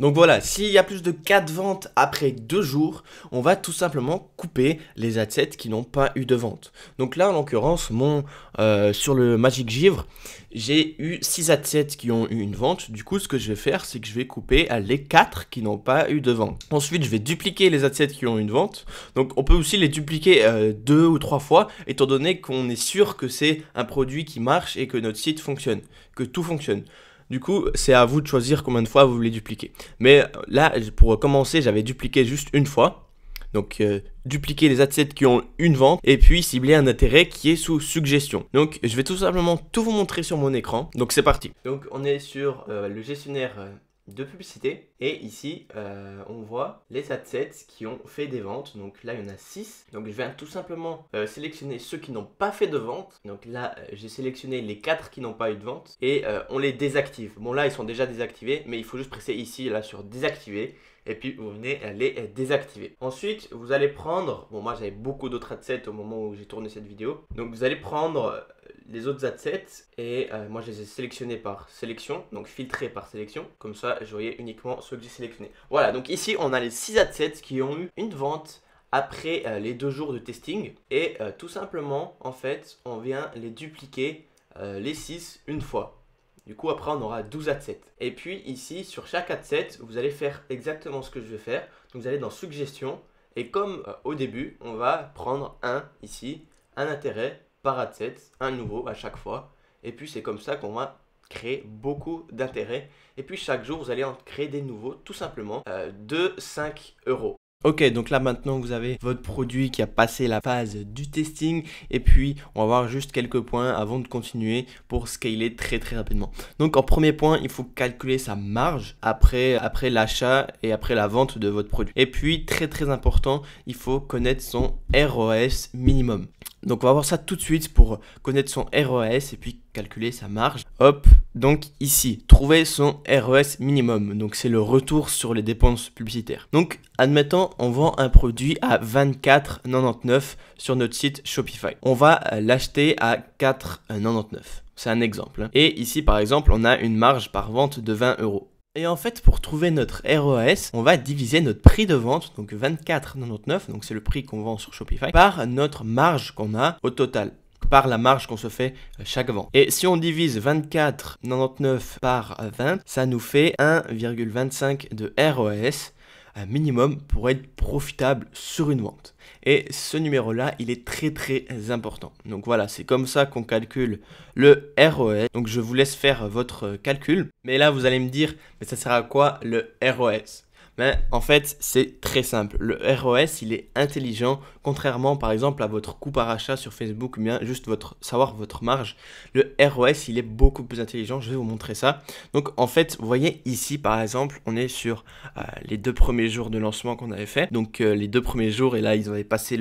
Donc voilà, s'il y a plus de 4 ventes après 2 jours, on va tout simplement couper les assets qui n'ont pas eu de vente. Donc là, en l'occurrence, mon euh, sur le Magic Givre, j'ai eu 6 assets qui ont eu une vente. Du coup, ce que je vais faire, c'est que je vais couper les 4 qui n'ont pas eu de vente. Ensuite, je vais dupliquer les assets qui ont une vente. Donc, on peut aussi les dupliquer euh, deux ou trois fois, étant donné qu'on est sûr que c'est un produit qui marche et que notre site fonctionne, que tout fonctionne. Du coup, c'est à vous de choisir combien de fois vous voulez dupliquer. Mais euh, là, pour commencer, j'avais dupliqué juste une fois. Donc euh, dupliquer les assets qui ont une vente et puis cibler un intérêt qui est sous suggestion. Donc je vais tout simplement tout vous montrer sur mon écran. Donc c'est parti. Donc on est sur euh, le gestionnaire euh, de publicité et ici euh, on voit les assets qui ont fait des ventes. Donc là il y en a 6. Donc je viens tout simplement sélectionner ceux qui n'ont pas fait de vente. Donc là j'ai sélectionné les 4 qui n'ont pas eu de vente et on les désactive. Bon là ils sont déjà désactivés mais il faut juste presser ici là sur désactiver et puis vous venez les désactiver. Ensuite, vous allez prendre, bon moi j'avais beaucoup d'autres adsets au moment où j'ai tourné cette vidéo, donc vous allez prendre euh, les autres sets et euh, moi je les ai sélectionnés par sélection, donc filtrés par sélection, comme ça je voyais uniquement ceux que j'ai sélectionnés. Voilà, donc ici on a les 6 adsets qui ont eu une vente après euh, les deux jours de testing et tout simplement en fait on vient les dupliquer les 6 une fois. Du coup, après, on aura 12 sets. Et puis ici, sur chaque set, vous allez faire exactement ce que je vais faire. vous allez dans Suggestion, Et comme euh, au début, on va prendre un ici, un intérêt par AdSet, un nouveau à chaque fois. Et puis, c'est comme ça qu'on va créer beaucoup d'intérêts. Et puis chaque jour, vous allez en créer des nouveaux, tout simplement, euh, de 5 euros. Ok, donc là maintenant vous avez votre produit qui a passé la phase du testing et puis on va voir juste quelques points avant de continuer pour scaler très très rapidement. Donc en premier point, il faut calculer sa marge après, après l'achat et après la vente de votre produit. Et puis très très important, il faut connaître son ROS minimum. Donc on va voir ça tout de suite pour connaître son RES et puis calculer sa marge. Hop, donc ici, trouver son RES minimum. Donc c'est le retour sur les dépenses publicitaires. Donc admettons, on vend un produit à 24,99 sur notre site Shopify. On va l'acheter à 4,99. C'est un exemple. Hein. Et ici, par exemple, on a une marge par vente de 20 euros. Et en fait, pour trouver notre ROS, on va diviser notre prix de vente, donc 24,99, donc c'est le prix qu'on vend sur Shopify, par notre marge qu'on a au total par la marge qu'on se fait euh, chaque vente. Et si on divise 24,99 par 20, ça nous fait 1,25 de ROS un minimum pour être profitable sur une vente. Et ce numéro-là, il est très très important. Donc voilà, c'est comme ça qu'on calcule le ROS. Donc je vous laisse faire votre calcul. Mais là, vous allez me dire, mais ça sert à quoi le ROS mais en fait, c'est très simple. Le ROS, il est intelligent, contrairement par exemple à votre coût par achat sur Facebook, bien juste savoir votre marge. Le ROS, il est beaucoup plus intelligent, je vais vous montrer ça. Donc en fait, vous voyez ici par exemple, on est sur euh, les deux premiers jours de lancement qu'on avait fait. Donc euh, les deux premiers jours, et là ils avaient passé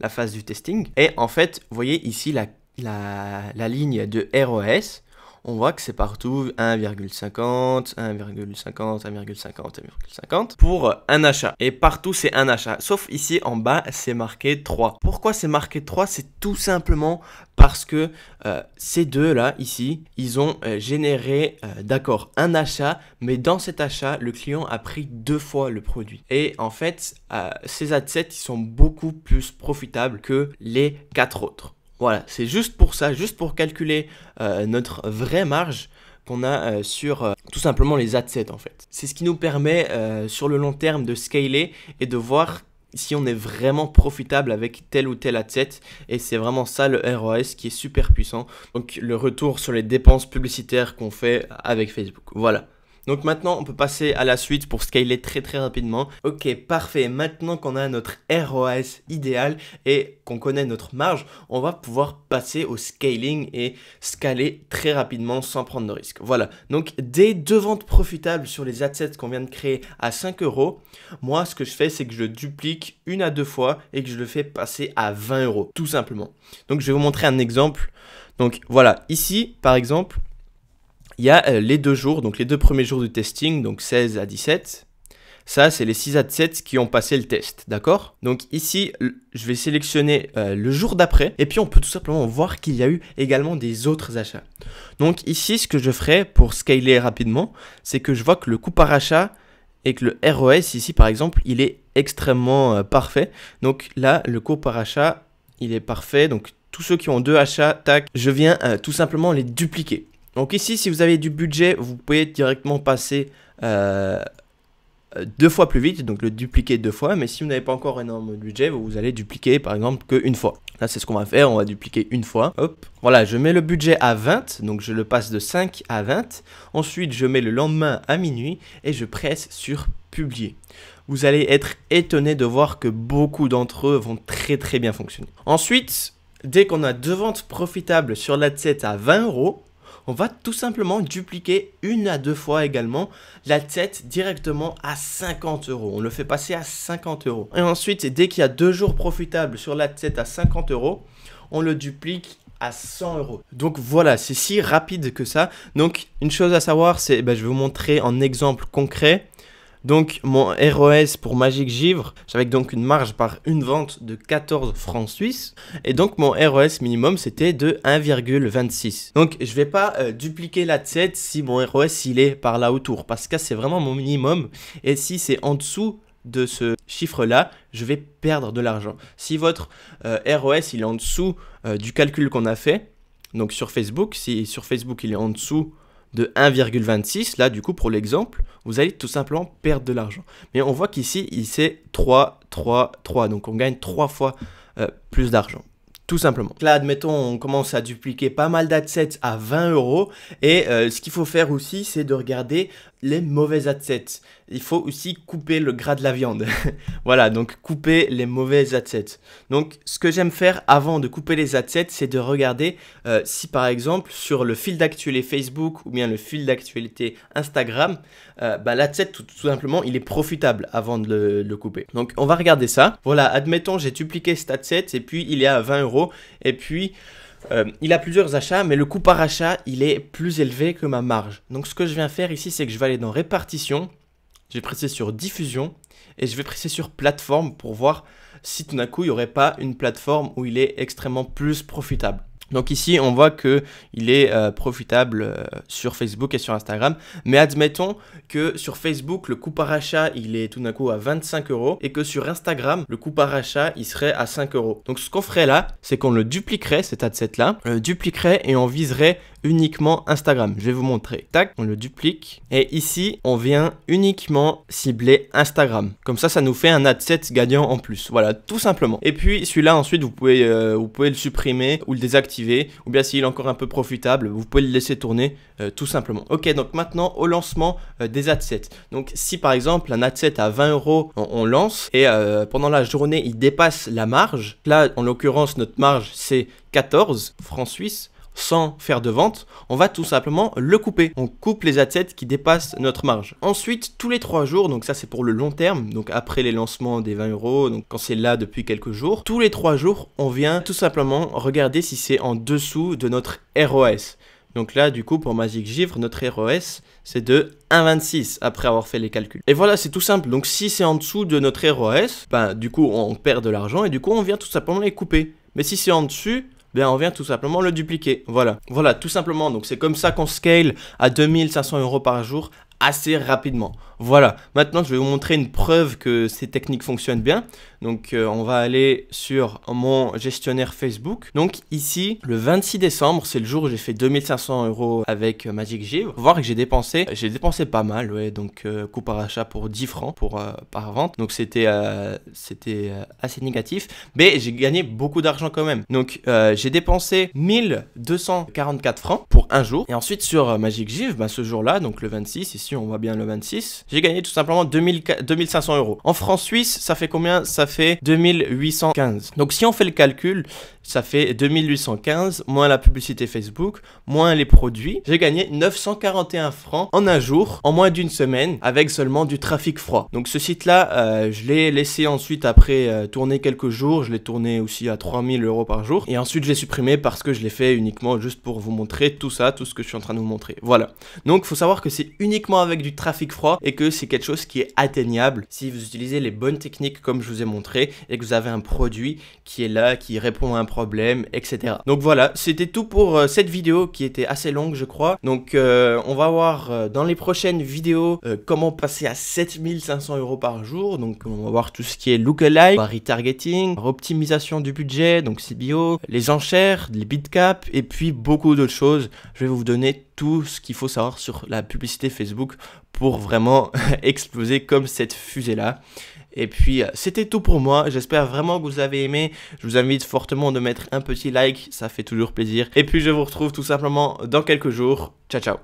la phase du testing. Et en fait, vous voyez ici la, la ligne de ROS on voit que c'est partout 1,50, 1,50, 1,50, 1,50 pour un achat. Et partout c'est un achat. Sauf ici en bas c'est marqué 3. Pourquoi c'est marqué 3 C'est tout simplement parce que euh, ces deux là ici, ils ont euh, généré euh, d'accord un achat, mais dans cet achat, le client a pris deux fois le produit. Et en fait, ces assets ils sont beaucoup plus profitables que les quatre autres. Voilà, c'est juste pour ça, juste pour calculer euh, notre vraie marge qu'on a euh, sur euh, tout simplement les assets en fait. C'est ce qui nous permet sur le long terme de scaler et de voir si on est vraiment profitable avec tel ou tel asset et c'est vraiment ça le ROS qui est super puissant. Donc le retour sur les dépenses publicitaires qu'on fait avec Facebook. Voilà. Donc maintenant, on peut passer à la suite pour scaler très très rapidement. Ok, parfait. Maintenant qu'on a notre ROAS idéal et qu'on connaît notre marge, on va pouvoir passer au scaling et scaler très rapidement sans prendre de risque. Voilà. Donc des deux ventes profitables sur les assets qu'on vient de créer à 5 euros, moi ce que je fais c'est que je le duplique une à deux fois et que je le fais passer à 20 euros, tout simplement. Donc je vais vous montrer un exemple. Donc voilà, ici par exemple, il y a euh, les deux jours, donc les deux premiers jours de testing, donc 16 à 17. Ça, c'est les 6 à 7 qui ont passé le test, d'accord Donc ici, je vais sélectionner euh, le jour d'après, et puis on peut tout simplement voir qu'il y a eu également des autres achats. Donc ici, ce que je ferai pour scaler rapidement, c'est que je vois que le coût par achat et que le ROS ici, par exemple, il est extrêmement euh, parfait. Donc là, le coût par achat, il est parfait, donc tous ceux qui ont deux achats, tac, je viens tout simplement les dupliquer. Donc ici, si vous avez du budget, vous pouvez directement passer euh, deux fois plus vite, donc le dupliquer deux fois. Mais si vous n'avez pas encore énorme budget, vous allez dupliquer par exemple qu'une fois. Là, c'est ce qu'on va faire, on va dupliquer une fois. Hop, voilà, je mets le budget à 20, donc je le passe de 5 à 20. Ensuite, je mets le lendemain à minuit et je presse sur publier. Vous allez être étonné de voir que beaucoup d'entre eux vont très très bien fonctionner. Ensuite, dès qu'on a deux ventes profitables sur l'adset à 20 euros, on va tout simplement dupliquer une à deux fois également la tête directement à 50 euros. On le fait passer à 50 euros. Et ensuite, dès qu'il y a deux jours profitables sur la tête à 50 euros, on le duplique à 100 euros. Donc voilà, c'est si rapide que ça. Donc une chose à savoir, c'est, ben, je vais vous montrer en exemple concret donc mon ROS pour Magic Givre, j'avais donc une marge par une vente de 14 francs suisses. Et donc mon ROS minimum c'était de 1,26. Donc je vais pas euh, dupliquer la tête si mon ROS il est par là autour. Parce que c'est vraiment mon minimum. Et si c'est en dessous de ce chiffre-là, je vais perdre de l'argent. Si votre euh, ROS il est en dessous euh, du calcul qu'on a fait, donc sur Facebook, si sur Facebook il est en dessous de 1,26, là du coup pour l'exemple, vous allez tout simplement perdre de l'argent. Mais on voit qu'ici, il c'est 3, 3, 3, donc on gagne 3 fois euh, plus d'argent. Tout simplement. Là, admettons, on commence à dupliquer pas mal d'adsets à 20 euros. Et euh, ce qu'il faut faire aussi, c'est de regarder les mauvais adsets il faut aussi couper le gras de la viande. [laughs] voilà, donc couper les mauvais assets. Donc ce que j'aime faire avant de couper les assets, c'est de regarder euh, si par exemple sur le fil d'actualité Facebook ou bien le fil d'actualité Instagram, euh, bah, tout, simplement il est profitable avant de le, couper. Donc on va regarder ça. Voilà, admettons j'ai dupliqué cet asset et puis il est à 20 euros et puis... Euh, il a plusieurs achats, mais le coût par achat, il est plus élevé que ma marge. Donc ce que je viens faire ici, c'est que je vais aller dans répartition, je vais presser sur diffusion et je vais presser sur plateforme pour voir si tout d'un coup il n'y aurait pas une plateforme où il est extrêmement plus profitable. Donc ici, on voit que il est euh, profitable euh, sur Facebook et sur Instagram. Mais admettons que sur Facebook, le coût par achat, il est tout d'un coup à 25 euros et que sur Instagram, le coût par achat, il serait à 5 euros. Donc ce qu'on ferait là, c'est qu'on le dupliquerait, cet adset-là, le dupliquerait et on viserait uniquement Instagram. Je vais vous montrer. Tac, on le duplique. Et ici, on vient uniquement cibler Instagram. Comme ça, ça nous fait un ad set gagnant en plus. Voilà, tout simplement. Et puis celui-là, ensuite, vous pouvez, euh, vous pouvez le supprimer ou le désactiver ou bien s'il est encore un peu profitable, vous pouvez le laisser tourner euh, tout simplement. Ok, donc maintenant au lancement euh, des adsets. Donc si par exemple un adset à 20 euros, on lance et euh, pendant la journée il dépasse la marge, là en l'occurrence notre marge c'est 14 francs suisses sans faire de vente, on va tout simplement le couper. On coupe les assets qui dépassent notre marge. Ensuite, tous les trois jours, donc ça c'est pour le long terme, donc après les lancements des 20 euros, donc quand c'est là depuis quelques jours, tous les trois jours, on vient tout simplement regarder si c'est en dessous de notre ROS. Donc là, du coup, pour Magic Givre, notre ROS, c'est de 1,26 après avoir fait les calculs. Et voilà, c'est tout simple. Donc si c'est en dessous de notre ROS, ben, du coup, on perd de l'argent et du coup, on vient tout simplement les couper. Mais si c'est en dessus, on vient tout simplement le dupliquer. Voilà, voilà tout simplement. Donc c'est comme ça qu'on scale à 2500 euros par jour assez rapidement. Voilà, maintenant je vais vous montrer une preuve que ces techniques fonctionnent bien. Donc euh, on va aller sur mon gestionnaire Facebook. Donc ici, le 26 décembre, c'est le jour où j'ai fait 2500 euros avec Magic pouvez Voir que j'ai dépensé, j'ai dépensé pas mal, ouais. Donc euh, coût par achat pour 10 francs pour, euh, par vente. Donc c'était euh, c'était assez négatif. Mais j'ai gagné beaucoup d'argent quand même. Donc j'ai dépensé 1244 francs pour un jour. Et ensuite sur Magic Give, ben bah, ce jour-là, donc le 26, ici on voit bien le 26, j'ai gagné tout simplement 2500 euros. En France-Suisse, ça fait combien Ça fait 2815. Donc si on fait le calcul, ça fait 2815 moins la publicité Facebook, moins les produits. J'ai gagné 941 francs en un jour, en moins d'une semaine, avec seulement du trafic froid. Donc ce site-là, euh, je l'ai laissé ensuite après euh, tourner quelques jours. Je l'ai tourné aussi à 3000 euros par jour. Et ensuite, je l'ai supprimé parce que je l'ai fait uniquement juste pour vous montrer tout ça, tout ce que je suis en train de vous montrer. Voilà. Donc il faut savoir que c'est uniquement avec du trafic froid et c'est quelque chose qui est atteignable si vous utilisez les bonnes techniques comme je vous ai montré et que vous avez un produit qui est là, qui répond à un problème, etc. Donc voilà, c'était tout pour euh, cette vidéo qui était assez longue je crois. Donc euh, on va voir euh, dans les prochaines vidéos comment passer à 7500 euros par jour. Donc on va voir tout ce qui est lookalike, retargeting, optimisation du budget, donc CBO, les enchères, les cap et puis beaucoup d'autres choses. Je vais vous donner tout ce qu'il faut savoir sur la publicité Facebook pour vraiment [laughs] exploser comme cette fusée-là. Et puis euh, c'était tout pour moi, j'espère vraiment que vous avez aimé, je vous invite fortement de mettre un petit like, ça fait toujours plaisir. Et puis je vous retrouve tout simplement dans quelques jours, ciao ciao